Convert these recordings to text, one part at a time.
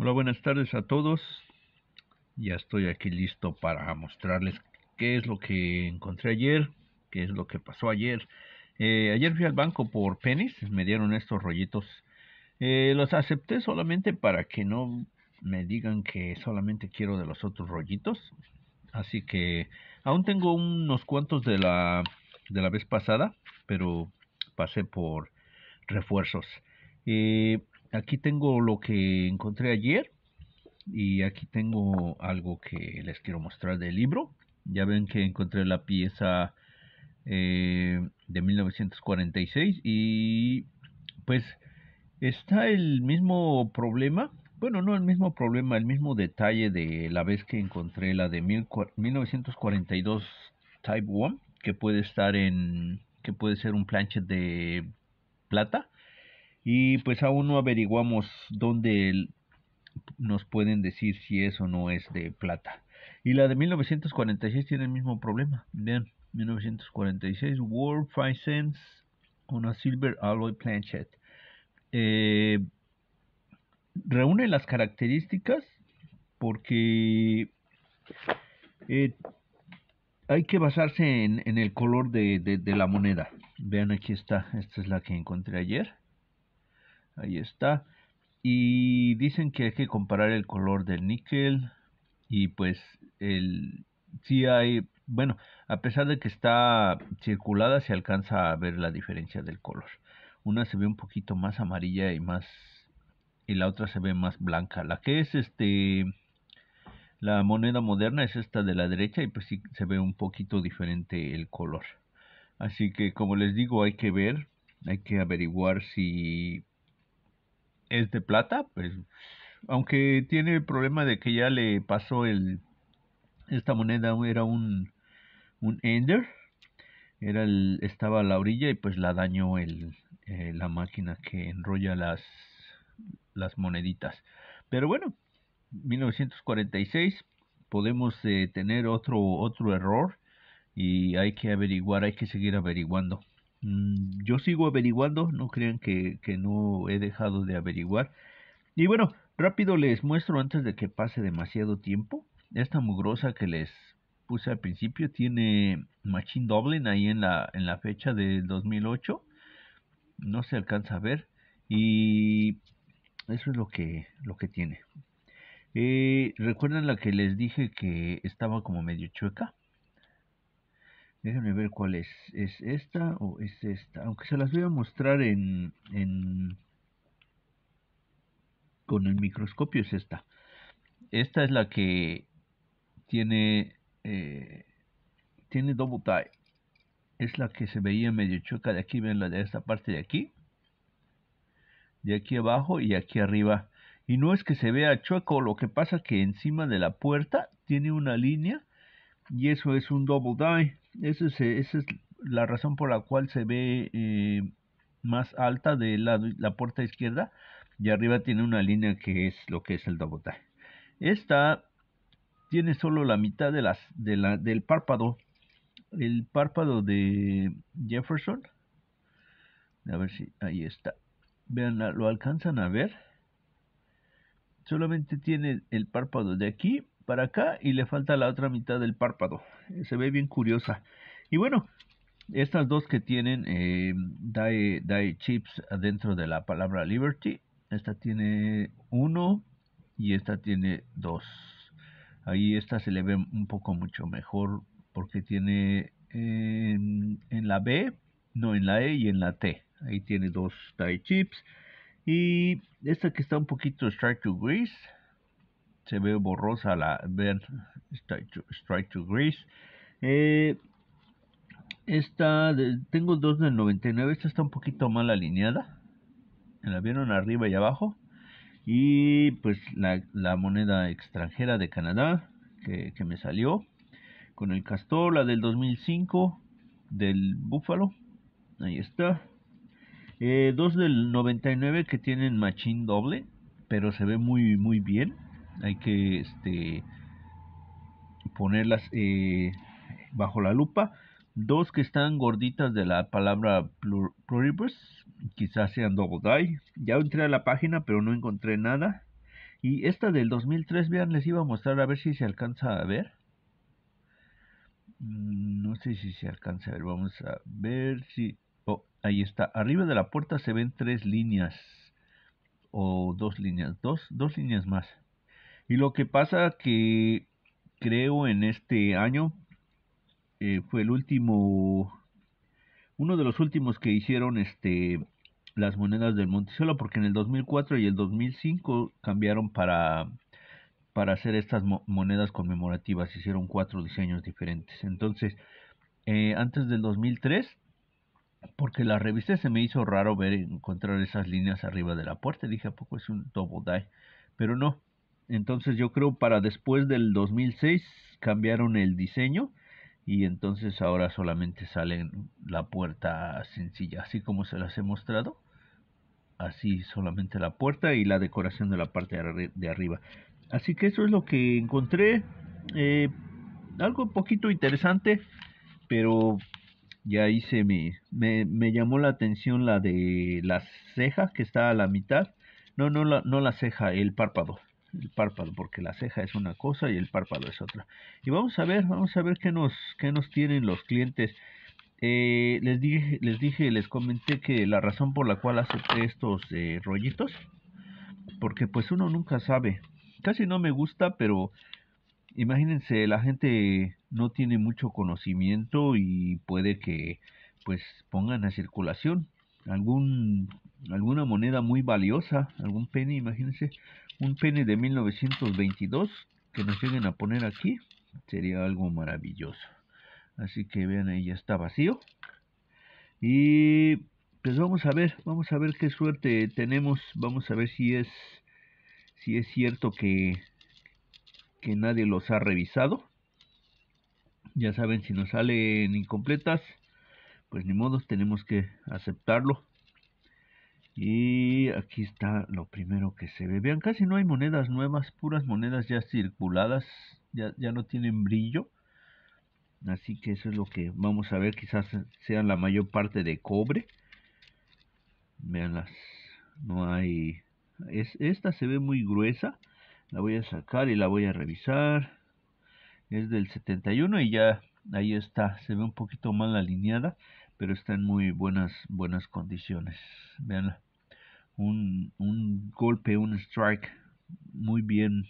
Hola, buenas tardes a todos. Ya estoy aquí listo para mostrarles qué es lo que encontré ayer, qué es lo que pasó ayer. Eh, ayer fui al banco por penis, me dieron estos rollitos. Eh, los acepté solamente para que no me digan que solamente quiero de los otros rollitos. Así que aún tengo unos cuantos de la, de la vez pasada, pero pasé por refuerzos. Eh, aquí tengo lo que encontré ayer y aquí tengo algo que les quiero mostrar del libro. Ya ven que encontré la pieza eh, de 1946 y pues está el mismo problema, bueno, no el mismo problema, el mismo detalle de la vez que encontré la de 1942 Type 1, que puede estar en, que puede ser un planchet de plata y pues aún no averiguamos dónde nos pueden decir si es o no es de plata. Y la de 1946 tiene el mismo problema. Vean, 1946 World Five Cents una Silver Alloy Planchet. Eh, reúne las características porque eh, hay que basarse en, el color de, la moneda. Vean, aquí está. Esta es la que encontré ayer. Ahí está. Y dicen que hay que comparar el color del níquel y pues el si hay, bueno, a pesar de que está circulada se alcanza a ver la diferencia del color. Una se ve un poquito más amarilla y más y la otra se ve más blanca. La que es este la moneda moderna es esta de la derecha y pues sí se ve un poquito diferente el color. Así que como les digo, hay que ver, hay que averiguar si es de plata, pues, aunque tiene el problema de que ya le pasó el, esta moneda era un, un Ender, era el, estaba a la orilla y pues la dañó el, eh, la máquina que enrolla las, las moneditas. Pero bueno, 1946 podemos eh, tener otro, otro error y hay que averiguar, hay que seguir averiguando. Mm, yo sigo averiguando, no crean que, no he dejado de averiguar. Y bueno, rápido les muestro antes de que pase demasiado tiempo. Esta mugrosa que les puse al principio tiene Machine Dublin ahí en la, en la fecha del 2008. No se alcanza a ver. Y eso es lo que, lo que tiene. Eh, ¿Recuerdan la que les dije que estaba como medio chueca? Déjenme ver cuál es. ¿Es esta o es esta? Aunque se las voy a mostrar en, en con el microscopio es esta. Esta es la que tiene eh, tiene double die. Es la que se veía medio chueca de aquí, ven la de esta parte de aquí. De aquí abajo y aquí arriba. Y no es que se vea chueco, lo que pasa que encima de la puerta tiene una línea y eso es un double die. Eh, esa es la razón por la cual se ve eh, más alta de la, la puerta izquierda y arriba tiene una línea que es lo que es el dobotaje. Esta tiene solo la mitad del párpado. El párpado de Jefferson. A ver si ahí está. Vean, lo alcanzan a ver. Solamente tiene el párpado de aquí para acá y le falta la otra mitad del párpado. Eh, se ve bien curiosa. Y bueno, estas dos que tienen eh, die, chips adentro de la palabra Liberty. Esta tiene uno y esta tiene dos. Ahí esta se le ve un poco mucho mejor porque tiene en, la B, no en la E y en la T. Ahí tiene dos die chips. Y esta que está un poquito strike to grease, se ve borrosa la ver Strike to, grease eh, esta, tengo dos del 99, esta está un poquito mal alineada. La vieron arriba y abajo. Y pues la, moneda extranjera de Canadá que, me salió. Con el castor, la del 2005, del búfalo. Ahí está. Eh, dos del 99 que tienen machín doble, pero se ve muy, muy bien hay que este, ponerlas eh, bajo la lupa. Dos que están gorditas de la palabra pluribus, quizás sean double Ya entré a la página, pero no encontré nada. Y esta del 2003, vean, les iba a mostrar a ver si se alcanza a ver. Mm, no sé si se alcanza a ver, vamos a ver si... Oh, ahí está. Arriba de la puerta se ven tres líneas. O dos líneas, dos, dos líneas más. Y lo que pasa que creo en este año eh, fue el último, uno de los últimos que hicieron este las monedas del Monticello, porque en el 2004 y el 2005 cambiaron para para hacer estas monedas conmemorativas, hicieron cuatro diseños diferentes. Entonces, eh, antes del 2003 porque la revista se me hizo raro ver encontrar esas líneas arriba de la puerta. Dije, ¿a poco es un double die? Pero no, entonces yo creo para después del 2006 cambiaron el diseño y entonces ahora solamente sale la puerta sencilla, así como se las he mostrado. Así solamente la puerta y la decoración de la parte de arriba. Así que eso es lo que encontré. Eh, algo un poquito interesante, pero ya hice Me, me, llamó la atención la de las cejas que está a la mitad. No, no la, no la ceja, el párpado el párpado, porque la ceja es una cosa y el párpado es otra. Y vamos a ver, vamos a ver qué nos, qué nos tienen los clientes. Eh, les dije, les dije, les comenté que la razón por la cual acepté estos eh, rollitos, porque pues uno nunca sabe. Casi no me gusta, pero imagínense, la gente no tiene mucho conocimiento y puede que pues pongan a circulación algún alguna moneda muy valiosa, algún pene, imagínense, un pene de 1922 que nos lleguen a poner aquí, sería algo maravilloso. Así que vean, ahí ya está vacío. Y pues vamos a ver, vamos a ver qué suerte tenemos, vamos a ver si es si es cierto que que nadie los ha revisado. Ya saben, si nos salen incompletas, pues ni modo, tenemos que aceptarlo. Y aquí está lo primero que se ve. Vean, casi no hay monedas nuevas, puras monedas ya circuladas, ya, no tienen brillo. Así que eso es lo que vamos a ver, quizás sean la mayor parte de cobre. Veanlas, no hay... Es, esta se ve muy gruesa, la voy a sacar y la voy a revisar. Es del 71 y ya ahí está, se ve un poquito mal alineada, pero está en muy buenas, buenas condiciones. Veanla un, golpe, un strike muy bien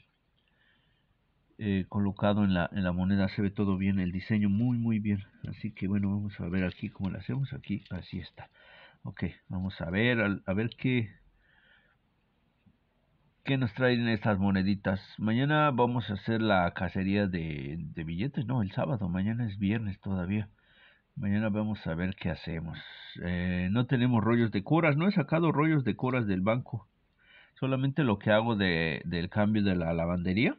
eh, colocado en la, en la moneda. Se ve todo bien, el diseño muy, muy bien. Así que bueno, vamos a ver aquí cómo lo hacemos. Aquí, así está. Ok, vamos a ver, a, ver qué, ¿Qué nos traen estas moneditas? Mañana vamos a hacer la cacería de, billetes, no, el sábado, mañana es viernes todavía. Mañana vamos a ver qué hacemos. Eh, no tenemos rollos de coras. No he sacado rollos de coras del banco. Solamente lo que hago del cambio de la lavandería.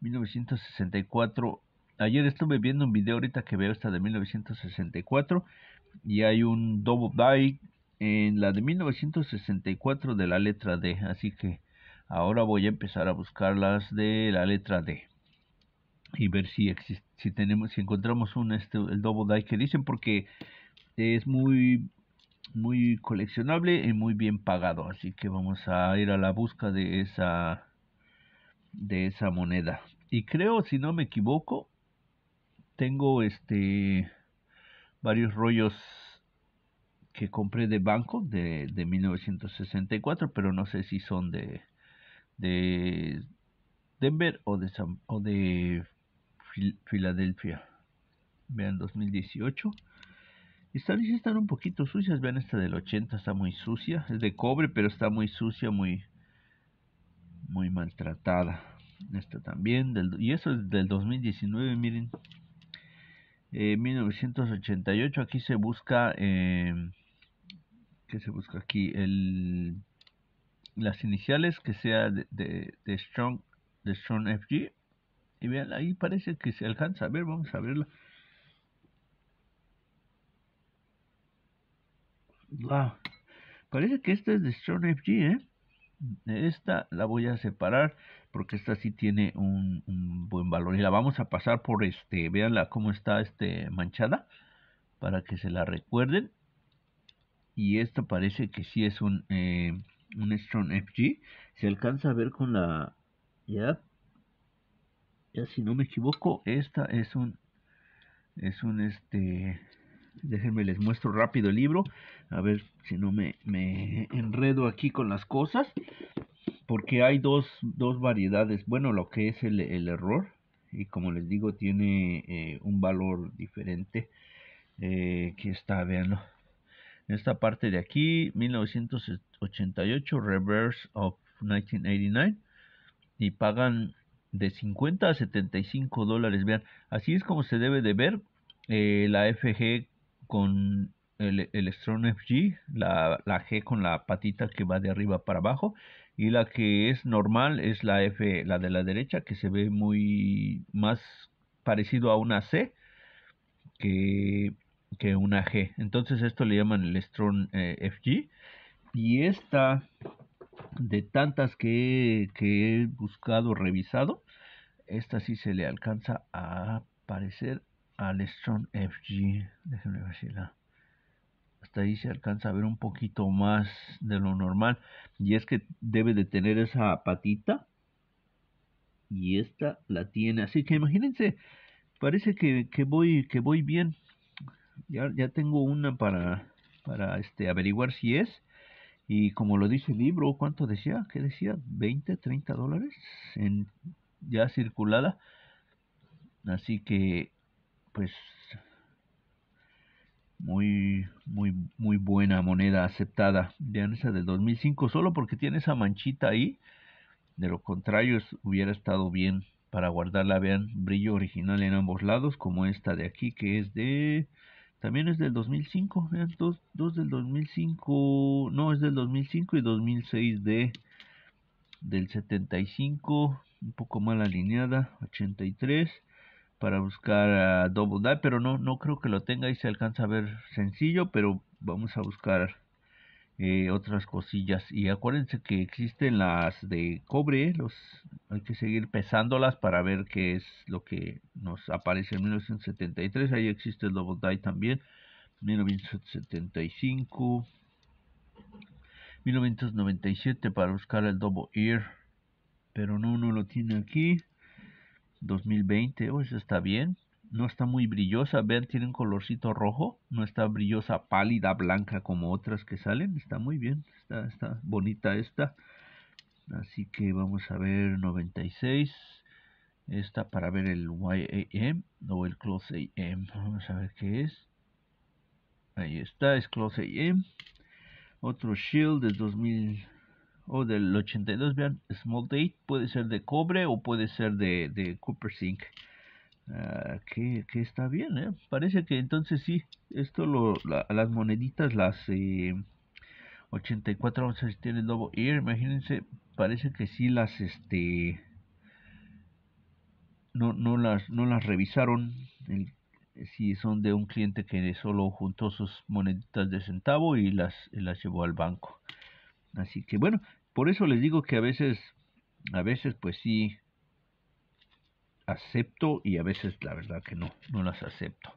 1964. Ayer estuve viendo un video ahorita que veo esta de 1964. Y hay un double die en la de 1964 de la letra D. Así que ahora voy a empezar a buscar las de la letra D y ver si existe, si tenemos si encontramos un este el double die que dicen porque es muy muy coleccionable y muy bien pagado así que vamos a ir a la busca de esa de esa moneda y creo si no me equivoco tengo este varios rollos que compré de banco de, de 1964 pero no sé si son de de Denver o de Filadelfia. Vean 2018. Estas están un poquito sucias. Vean esta del 80, está muy sucia. Es de cobre, pero está muy sucia, muy, muy maltratada. Esta también. Del, y eso es del 2019, miren. 1988, eh, aquí se busca... Eh, ¿Qué se busca aquí? El, las iniciales que sea de Strong, de Strong FG y vean, ahí parece que se alcanza a ver, vamos a verla. Parece que esta es de Strong FG, ¿eh? Esta la voy a separar porque esta sí tiene un, buen valor y la vamos a pasar por este, veanla cómo está este manchada para que se la recuerden. Y esta parece que sí es un, eh, Strong FG. Se alcanza a ver con la si no me equivoco, esta es un, es un, este, déjenme les muestro rápido el libro, a ver si no me, enredo aquí con las cosas, porque hay dos, variedades, bueno, lo que es el, error, y como les digo, tiene eh, un valor diferente, aquí eh, está, veanlo. Esta parte de aquí, 1988, Reverse of 1989. Y pagan de 50 a 75 dólares. Vean, así es como se debe de ver eh, la FG con el, el Strong FG, la, G con la patita que va de arriba para abajo y la que es normal es la F, la de la derecha que se ve muy más parecido a una C que, que una G. Entonces esto le llaman el Strong eh, FG y esta de tantas que, que he buscado, revisado, esta sí se le alcanza a aparecer al Strong FG. Déjenme ver si Hasta ahí se alcanza a ver un poquito más de lo normal. Y es que debe de tener esa patita. Y esta la tiene. Así que imagínense. Parece que, voy, que voy bien. Ya, ya tengo una para, para este, averiguar si es. Y como lo dice el libro, ¿cuánto decía? ¿Qué decía? ¿20, 30 dólares? En ya circulada. Así que, pues, muy, muy, muy buena moneda aceptada. Vean esa del 2005, solo porque tiene esa manchita ahí. De lo contrario, hubiera estado bien para guardarla. Vean, brillo original en ambos lados, como esta de aquí, que es de... También es del 2005, vean, dos, del 2005, no, es del 2005 y 2006 de del 75 un poco mal alineada, 83 para buscar a Double die, pero no, no creo que lo tenga y se alcanza a ver sencillo, pero vamos a buscar eh, otras cosillas. Y acuérdense que existen las de cobre, eh, los, hay que seguir pesándolas para ver qué es lo que nos aparece en 1973. Ahí existe el Double Die también, 1975, 1997 para buscar el Double Ear pero no, no lo tiene aquí. 2020, eso está bien. No está muy brillosa, vean, tiene un colorcito rojo. No está brillosa, pálida, blanca como otras que salen. Está muy bien, está, está bonita esta. Así que vamos a ver 96. Esta para ver el YAM o el Close AM. Vamos a ver qué es. Ahí está, es Close AM. Otro Shield de 2000 o del 82 vean small date puede ser de cobre o puede ser de, de copper sink ah, que, que, está bien ¿eh? parece que entonces sí esto lo, las moneditas las eh, 84 si tiene double ear imagínense parece que sí las este no, no las no las revisaron si son de un cliente que solo juntó sus moneditas de centavo y las, las llevó al banco Así que bueno, por eso les digo que a veces, a veces pues sí acepto y a veces la verdad que no, no las acepto.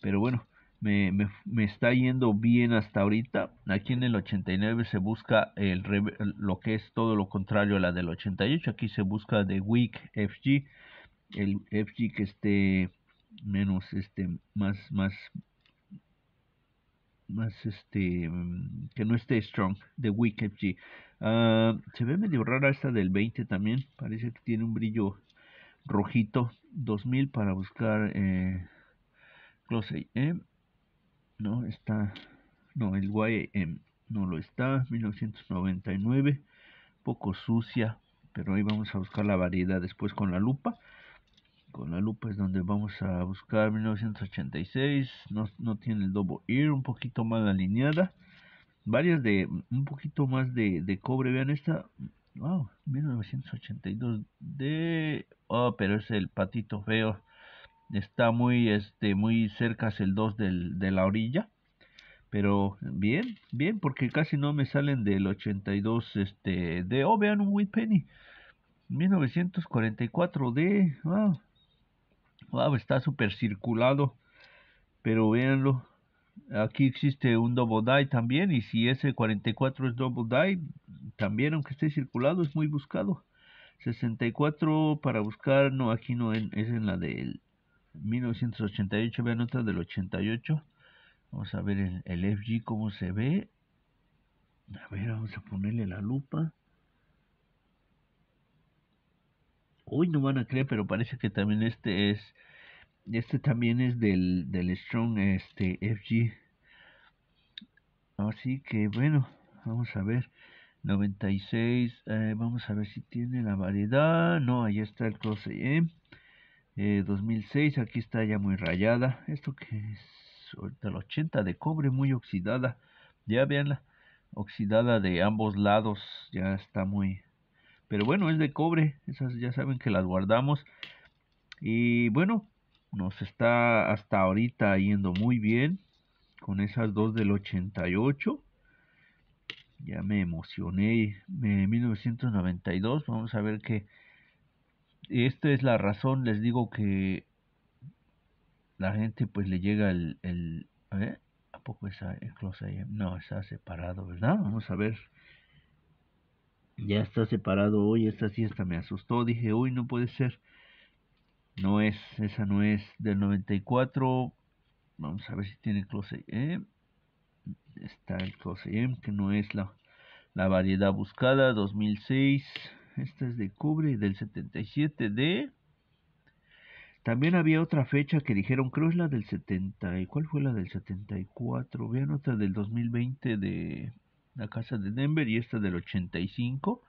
Pero bueno, me, me, está yendo bien hasta ahorita. Aquí en el 89 se busca el, lo que es todo lo contrario a la del 88. Aquí se busca de weak FG, el FG que esté menos, este, más, más más este mm, que no esté strong de Wicked G. Ah, se ve medio rara esta del 20 también, parece que tiene un brillo rojito 2000 para buscar eh, Close AM. No está, no, el YAM no lo está, 1999, poco sucia, pero ahí vamos a buscar la variedad después con la lupa con la lupa es donde vamos a buscar 1986 no, tiene el dobo ir, un poquito más alineada varias de un poquito más de, cobre vean esta wow 1982 de oh pero es el patito feo está muy este muy cerca es el 2 del, de la orilla pero bien bien porque casi no me salen del 82 este de oh vean un Whit penny 1944 de wow Wow, está súper circulado. Pero véanlo. Aquí existe un double die también. Y si ese 44 es double die, también aunque esté circulado, es muy buscado. 64 para buscar, no, aquí no es en la del 1988. Vean otra del 88. Vamos a ver el, el FG cómo se ve. A ver, vamos a ponerle la lupa. Uy, no van a creer, pero parece que también este es. Este también es del, del Strong este, FG. Así que bueno, vamos a ver. 96, eh, vamos a ver si tiene la variedad. No, ahí está el 12 2006, ¿eh? Eh, aquí está ya muy rayada. Esto que es del 80 de cobre, muy oxidada. Ya veanla, oxidada de ambos lados, ya está muy, pero bueno, es de cobre. Esas ya saben que las guardamos. Y bueno, nos está hasta ahorita yendo muy bien con esas dos del 88. Ya me emocioné. 1992, vamos a ver que esta es la razón, les digo que la gente pues le llega el... el ver, ¿eh? ¿A poco esa el close No, está separado, ¿verdad? Vamos a ver ya está separado hoy, esta siesta me asustó, dije, hoy no puede ser. No es, esa no es del 94. Vamos a ver si tiene Close M. Está el Close M, que no es la, la variedad buscada, 2006. Esta es de cubre del 77 de... También había otra fecha que dijeron, creo es la del 70. ¿Cuál fue la del 74? Vean otra del 2020 de la casa de Denver y esta del 85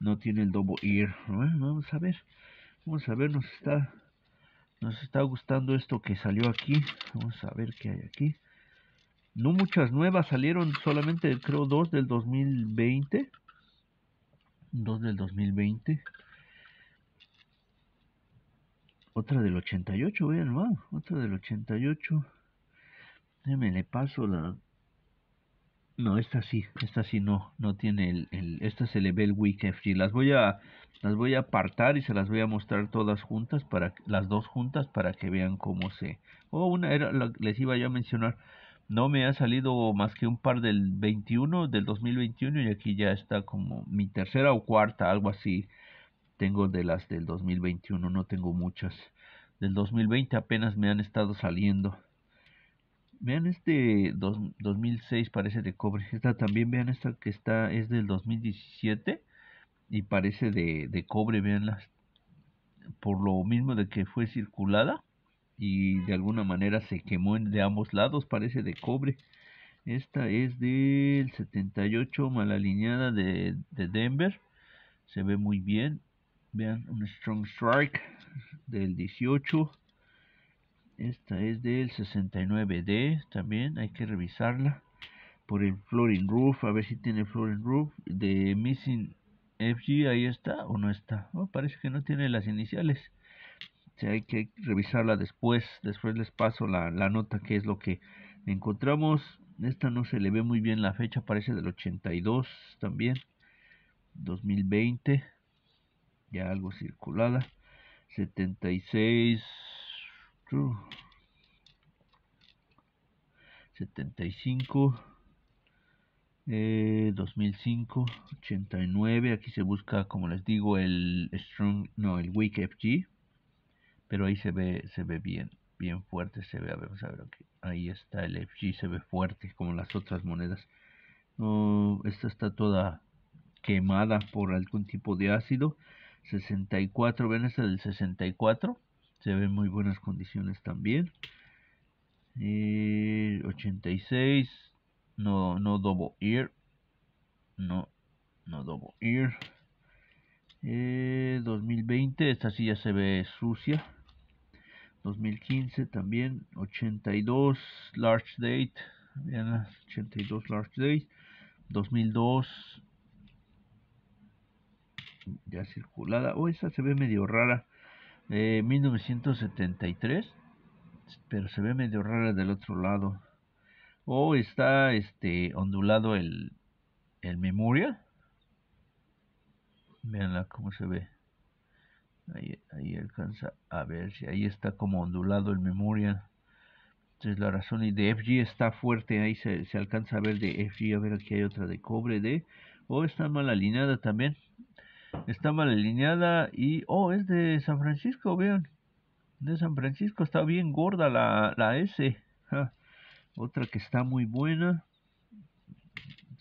no tiene el double ear vamos a ver vamos a ver nos está nos está gustando esto que salió aquí vamos a ver qué hay aquí no muchas nuevas salieron solamente creo dos del 2020 dos del 2020 otra del 88 vean otra del 88 déjenme le paso la no, esta sí, esta sí no, no tiene el, el esta se le ve el free. Las voy a las voy a apartar y se las voy a mostrar todas juntas para las dos juntas para que vean cómo se. oh, una era la, les iba yo a mencionar. No me ha salido más que un par del 21 del 2021 y aquí ya está como mi tercera o cuarta, algo así. Tengo de las del 2021, no tengo muchas. Del 2020 apenas me han estado saliendo. Vean este 2006 parece de cobre. Esta también vean esta que está es del 2017 y parece de, de cobre. las por lo mismo de que fue circulada y de alguna manera se quemó de ambos lados. Parece de cobre. Esta es del 78 mal alineada de, de Denver. Se ve muy bien. Vean un Strong Strike del 18 esta es del 69D, también hay que revisarla. Por el Flooring Roof, a ver si tiene Flooring Roof. De Missing FG, ahí está o no está. Oh, parece que no tiene las iniciales. hay que revisarla después. Después les paso la, la nota que es lo que encontramos. Esta no se le ve muy bien la fecha, parece del 82 también. 2020, ya algo circulada. 76 75. 2005, 89. Aquí se busca, como les digo, el strong, no, el weak FG. Pero ahí se ve, se ve bien, bien fuerte. Se ve, a ver, vamos a ver. Ahí está el FG, se ve fuerte, como las otras monedas. No, esta está toda quemada por algún tipo de ácido. 64, ven, esta del 64 se ven muy buenas condiciones también. 86, eh, no, no double ear, no, no double ear. 2020, eh, esta silla se ve sucia. 2015 también, 82 large date, 82 large date. 2002 ya circulada, o oh, esa se ve medio rara 1973, eh, pero se ve medio rara del otro lado. O oh, está este ondulado el, el memoria. Veanla cómo se ve. Ahí, ahí alcanza a ver si ahí está como ondulado el memoria. Entonces la razón y de FG está fuerte, ahí se, se alcanza a ver de FG, a ver aquí hay otra de cobre de, o está mal alineada también, está mal alineada y, oh, es de San Francisco, vean, de San Francisco está bien gorda la, S. Otra que está muy buena,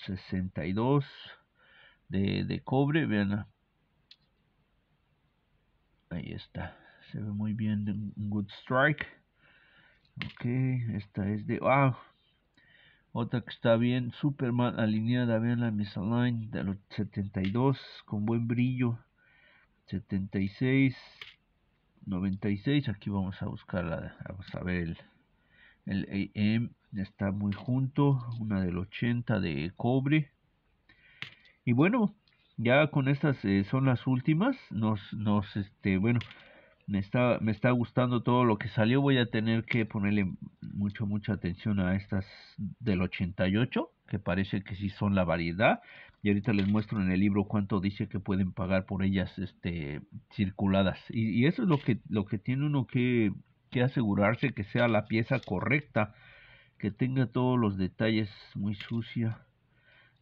62 de, de cobre, vean, ahí está, se ve muy bien, un good strike. Ok, esta es de, wow ah, otra que está bien, súper mal alineada, vean la de los 72 con buen brillo. 76, 96, aquí vamos a buscarla, vamos a ver el, AM, está muy junto, una del 80 de cobre. Y bueno, ya con estas eh, son las últimas, nos, nos, este, bueno, me está, me está gustando todo lo que salió. Voy a tener que ponerle mucho, mucha atención a estas del 88, que parece que sí son la variedad. Y ahorita les muestro en el libro cuánto dice que pueden pagar por ellas este, circuladas. Y, eso es lo que, lo que tiene uno que, que asegurarse que sea la pieza correcta, que tenga todos los detalles muy sucia,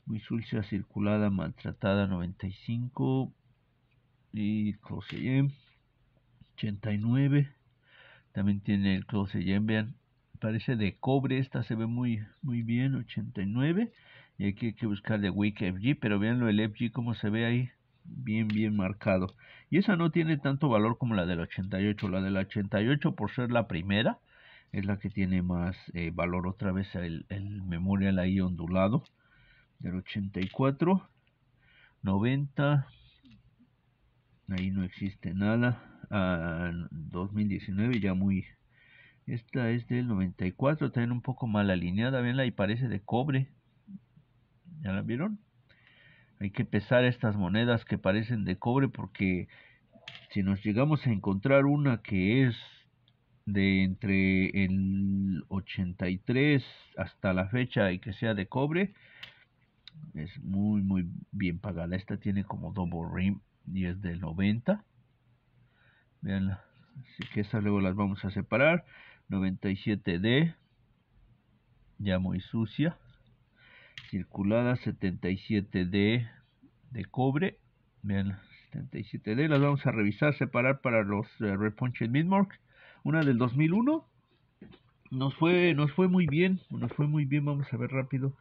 muy sucia, circulada, maltratada, 95 y close. 89. También tiene el closet vean Parece de cobre, esta se ve muy, muy bien, 89. Y aquí hay que buscar de Wick FG, pero veanlo el FG como se ve ahí, bien, bien marcado. Y esa no tiene tanto valor como la del 88. La del 88, por ser la primera, es la que tiene más eh, valor. Otra vez el, el memorial ahí ondulado del 84, 90. Ahí no existe nada. 2019, ya muy... Esta es del 94, También un poco mal alineada, venla y parece de cobre. ¿Ya la vieron? Hay que pesar estas monedas que parecen de cobre porque si nos llegamos a encontrar una que es de entre el 83 hasta la fecha y que sea de cobre, es muy muy bien pagada. Esta tiene como doble rim y es del 90. Veanla. Así que esas luego las vamos a separar. 97D. Ya muy sucia. Circulada 77D de cobre. vean 77D. Las vamos a revisar, separar para los uh, eh, Repunched Una del 2001. fue, nos fue muy bien. Nos fue muy bien. Vamos a ver rápido.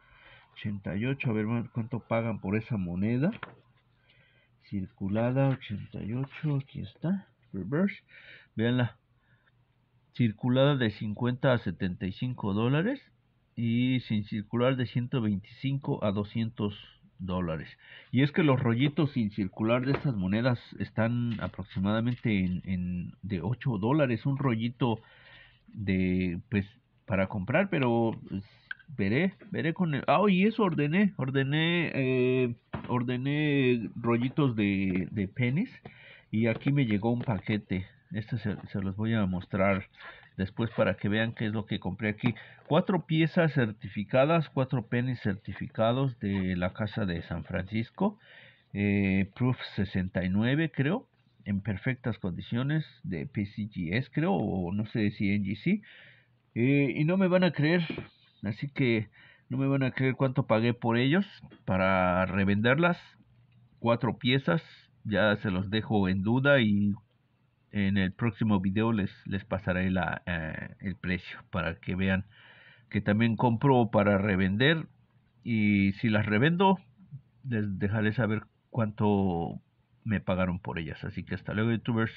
88. A ver cuánto pagan por esa moneda. Circulada 88. Aquí está. Reverse, veanla, circulada de 50 a 75 dólares y sin circular de 125 a 200 dólares. Y es que los rollitos sin circular de estas monedas están aproximadamente en, de 8 dólares, un rollito de pues para comprar, pero pues, veré, veré con el... Ah, y eso ordené, ordené, eh, ordené rollitos de, de penes y aquí me llegó un paquete este se, los voy a mostrar después para que vean qué es lo que compré aquí cuatro piezas certificadas cuatro penes certificados de la casa de San Francisco eh, proof 69 creo en perfectas condiciones de PCGS creo o no sé si NGC eh, y no me van a creer así que no me van a creer cuánto pagué por ellos para revenderlas cuatro piezas ya se los dejo en duda y en el próximo video les, les pasaré la, eh, el precio para que vean que también compro para revender y si las revendo les dejaré saber cuánto me pagaron por ellas así que hasta luego youtubers